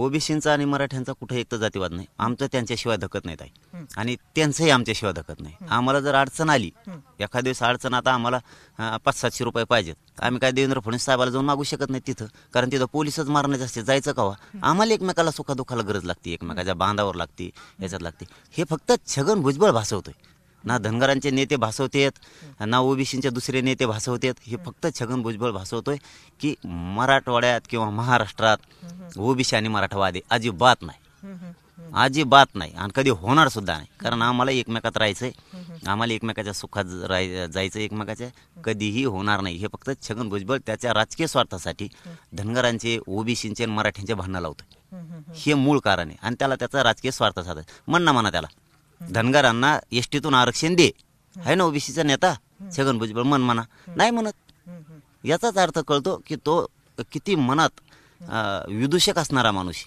ओबीसींचा आणि मराठ्यांचा कुठे एक तर जातीवाद नाही आमचं त्यांच्याशिवाय धकत नाही ताई आणि त्यांचंही आमच्याशिवाय धकत नाही आम्हाला जर अडचण आली एखाद्या दिवस अडचण आता आम्हाला पाच सातशे रुपये पाहिजेत आम्ही काय देवेंद्र फडणवीस साहेबाला जाऊन मागू शकत नाही तिथं कारण तिथं पोलिसच मारण्याचं असते जायचं का आम्हाला एकमेकाला सुखादुखाला गरज लागते एकमेकाच्या बांधावर लागते याच्यात लागते हे फक्त छगन भुजबळ भासवतोय ना धनगरांचे नेते भासवतेत ना ओबीसींचे दुसरे नेते भासवतेत हे फक्त छगन भुजबळ भासवतोय की मराठवाड्यात किंवा महाराष्ट्रात ओबीसी हो आणि मराठावादी अजिबात नाही अजिबात नाही आणि कधी होणार सुद्धा नाही कारण आम्हाला एकमेकात राहायचंय आम्हाला एकमेकाच्या सुखात राहाय जायचं एकमेकाच्या कधीही होणार नाही हे फक्त छगन भुजबळ त्याच्या राजकीय स्वार्थासाठी धनगरांचे ओबीसींचे आणि मराठ्यांचे भांडणं लावतो हे मूळ कारण आहे आणि त्याला त्याचा राजकीय स्वार्थ साधायचा म्हण ना म्हणा त्याला धनगरांना एसटीतून आरक्षण दे आहे ना ओबीसीचा नेता छगन भुजबळ मन म्हणा नाही म्हणत याचाच अर्थ कळतो की तो किती मनात विदूषक असणारा माणूस